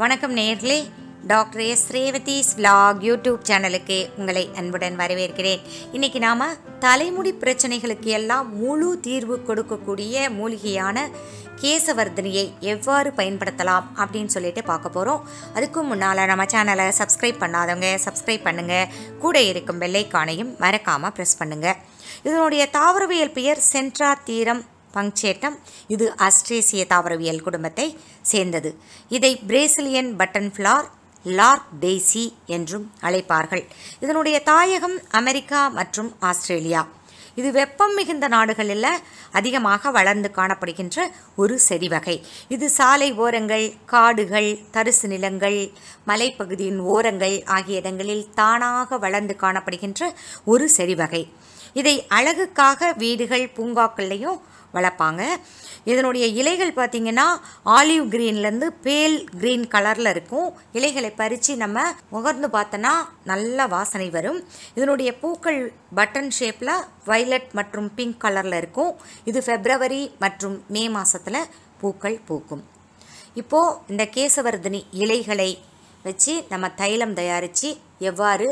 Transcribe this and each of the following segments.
வணக்கம் நேர்களே doctor S Revathi's vlog YouTube சேனலுக்கு உங்களை அன்புடன் வரவேற்கிறேன் இன்றைக்கி நாம் தலைமுடி பிரச்சனைகளுக்கு எல்லாம் முழு தீர்வு கொடுக்கக்கூடிய மூலிகையான கேசவர்தினியை எவ்வாறு பயன்படுத்தலாம் அப்படின்னு சொல்லிட்டு பார்க்க போகிறோம் அதுக்கு முன்னால் நம்ம சேனலை சப்ஸ்கிரைப் பண்ணாதவங்க சப்ஸ்கிரைப் பண்ணுங்கள் கூட இருக்கும் வெள்ளைக்கானையும் மறக்காமல் ப்ரெஸ் பண்ணுங்கள் இதனுடைய தாவரவியல் பெயர் சென்ட்ரா தீரம் பங்கேட்டம் இது அஸ்ட்ரேசிய தாவரவியல் குடும்பத்தை சேர்ந்தது இதை Brazilian button flower lark daisy என்றும் அழைப்பார்கள் இதனுடைய தாயகம் அமெரிக்கா மற்றும் ஆஸ்திரேலியா இது வெப்பம் மிகுந்த நாடுகளில் அதிகமாக வளர்ந்து காணப்படுகின்ற ஒரு செடிவகை இது சாலை ஓரங்கள் காடுகள் தரிசு நிலங்கள் மலைப்பகுதியின் ஓரங்கள் ஆகிய இடங்களில் தானாக வளர்ந்து காணப்படுகின்ற ஒரு செடிவகை இதை அழகுக்காக வீடுகள் பூங்காக்கள்லையும் வளர்ப்பாங்க இதனுடைய இலைகள் பார்த்திங்கன்னா ஆலிவ் க்ரீன்லேருந்து பேல் க்ரீன் கலரில் இருக்கும் இலைகளை பறித்து நம்ம முகர்ந்து பார்த்தோன்னா நல்ல வாசனை வரும் இதனுடைய பூக்கள் பட்டன் ஷேப்பில் வைலட் மற்றும் பிங்க் கலரில் இருக்கும் இது ஃபெப்ரவரி மற்றும் மே மாதத்தில் பூக்கள் பூக்கும் இப்போது இந்த கேசவர்தினி இலைகளை வச்சு நம்ம தைலம் தயாரித்து எவ்வாறு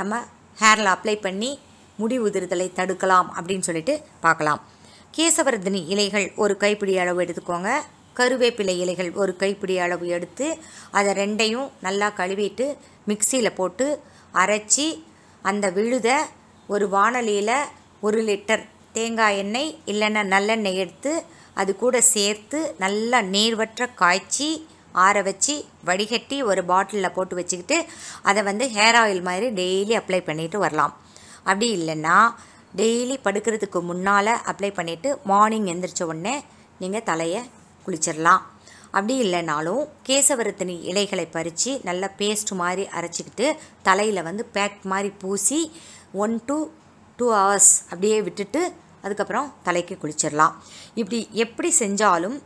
நம்ம ஹேரில் அப்ளை பண்ணி முடி உதிர்தலை தடுக்கலாம் அப்படின்னு சொல்லிட்டு பார்க்கலாம் கேசவர்தினி இலைகள் ஒரு கைப்பிடி அளவு எடுத்துக்கோங்க கருவேப்பிலை இலைகள் ஒரு கைப்பிடி அளவு எடுத்து அதை ரெண்டையும் நல்லா கழுவிட்டு மிக்சியில் போட்டு அரைச்சி அந்த விழுதை ஒரு வானலியில் ஒரு லிட்டர் தேங்காய் எண்ணெய் இல்லைன்னா நல்லெண்ணெய் எடுத்து அது கூட சேர்த்து நல்லா நீர்வற்ற காய்ச்சி ஆற வச்சு வடிகட்டி ஒரு பாட்டிலில் போட்டு வச்சுக்கிட்டு அதை வந்து ஹேர் ஆயில் மாதிரி டெய்லி அப்ளை பண்ணிட்டு வரலாம் அப்படி இல்லைன்னா டெய்லி படுக்கிறதுக்கு முன்னால் அப்ளை பண்ணிவிட்டு மார்னிங் எந்திரிச்ச உடனே நீங்கள் தலையை குளிச்சிடலாம் அப்படி இல்லைனாலும் கேசவரத்தினி இலைகளை பறித்து நல்லா பேஸ்ட் மாதிரி அரைச்சிக்கிட்டு தலையில் வந்து பேக் மாதிரி பூசி ஒன் டு டூ ஹவர்ஸ் அப்படியே விட்டுட்டு அதுக்கப்புறம் தலைக்கு குளிச்சிடலாம் இப்படி எப்படி செஞ்சாலும்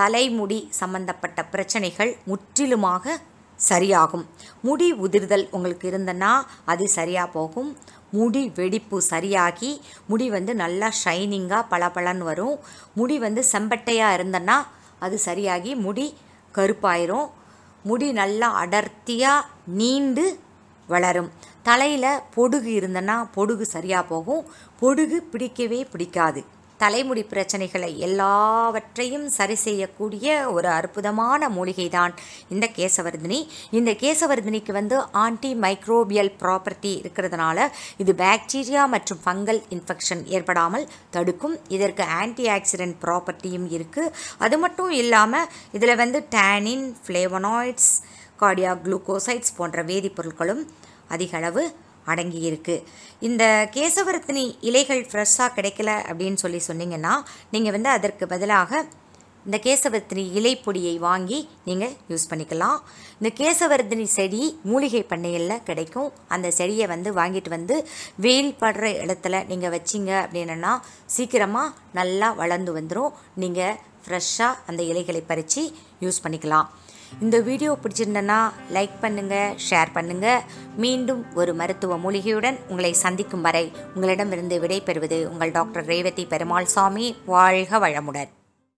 தலைமுடி சம்பந்தப்பட்ட பிரச்சனைகள் முற்றிலுமாக சரியாகும் முடி உதிர்தல் உங்களுக்கு இருந்தனா அது சரியாக போகும் முடி வெடிப்பு சரியாகி முடி வந்து நல்லா ஷைனிங்காக பளபளன்னு வரும் முடி வந்து செம்பட்டையாக இருந்தனா அது சரியாகி முடி கருப்பாயிரும் முடி நல்லா அடர்த்தியாக நீண்டு வளரும் தலையில் பொடுகு இருந்தனா பொடுகு சரியாக போகும் பொடுகு பிடிக்கவே பிடிக்காது தலைமுடி பிரச்சனைகளை எல்லாவற்றையும் சரி செய்யக்கூடிய ஒரு அற்புதமான மூலிகை தான் இந்த கேசவர்தினி இந்த கேசவர்தினிக்கு வந்து ஆன்டி மைக்ரோபியல் ப்ராப்பர்ட்டி இருக்கிறதுனால இது பாக்டீரியா மற்றும் ஃபங்கல் இன்ஃபெக்ஷன் ஏற்படாமல் தடுக்கும் இதற்கு ஆன்டி ஆக்சிடென்ட் ப்ராப்பர்ட்டியும் இருக்குது அது மட்டும் இல்லாமல் இதில் வந்து டேனின் ஃப்ளேவனாய்ட்ஸ் கார்டியா குளுக்கோசைட்ஸ் போன்ற வேதிப்பொருட்களும் அதிகளவு அடங்கியிருக்கு இந்த கேசவரத்தினி இலைகள் ஃப்ரெஷ்ஷாக கிடைக்கல அப்படின்னு சொல்லி சொன்னீங்கன்னா நீங்கள் வந்து அதற்கு பதிலாக இந்த கேசவர்த்தினி பொடியை வாங்கி நீங்கள் யூஸ் பண்ணிக்கலாம் இந்த கேசவர்த்தினி செடி மூலிகை பண்ணையில் கிடைக்கும் அந்த செடியை வந்து வாங்கிட்டு வந்து வெயில் படுற இடத்துல நீங்கள் வச்சிங்க அப்படின்னா சீக்கிரமாக நல்லா வளர்ந்து வந்துடும் நீங்கள் ஃப்ரெஷ்ஷாக அந்த இலைகளை பறித்து யூஸ் பண்ணிக்கலாம் இந்த வீடியோ பிடிச்சிருந்தனா லைக் பண்ணுங்கள் ஷேர் பண்ணுங்கள் மீண்டும் ஒரு மருத்துவ மூலிகையுடன் உங்களை சந்திக்கும் வரை உங்களிடமிருந்து விடைபெறுவது உங்கள் டாக்டர் ரேவதி பெருமாள் சாமி வாழ்க வளமுடன்